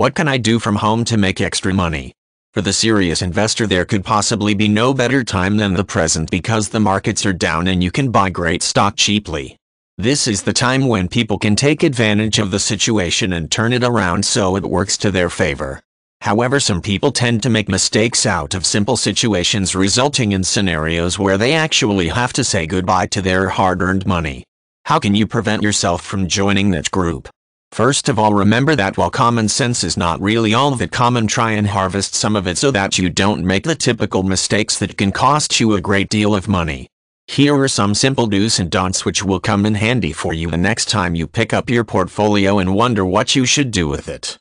What can I do from home to make extra money? For the serious investor there could possibly be no better time than the present because the markets are down and you can buy great stock cheaply. This is the time when people can take advantage of the situation and turn it around so it works to their favor. However, some people tend to make mistakes out of simple situations resulting in scenarios where they actually have to say goodbye to their hard-earned money. How can you prevent yourself from joining that group? First of all remember that while common sense is not really all that common try and harvest some of it so that you don't make the typical mistakes that can cost you a great deal of money. Here are some simple do's and don'ts which will come in handy for you the next time you pick up your portfolio and wonder what you should do with it.